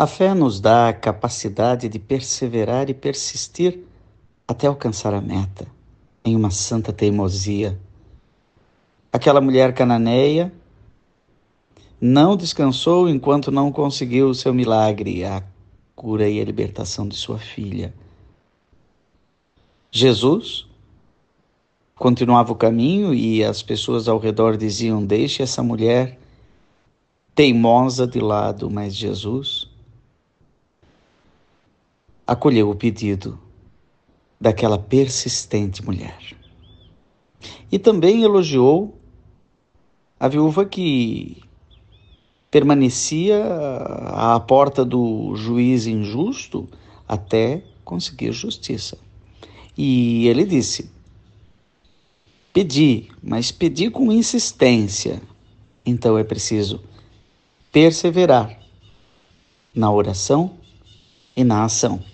A fé nos dá a capacidade de perseverar e persistir até alcançar a meta, em uma santa teimosia. Aquela mulher cananeia não descansou enquanto não conseguiu o seu milagre, a cura e a libertação de sua filha. Jesus continuava o caminho e as pessoas ao redor diziam: Deixe essa mulher teimosa de lado, mas Jesus acolheu o pedido daquela persistente mulher. E também elogiou a viúva que permanecia à porta do juiz injusto até conseguir justiça. E ele disse: Pedi, mas pedi com insistência. Então é preciso perseverar na oração e na ação.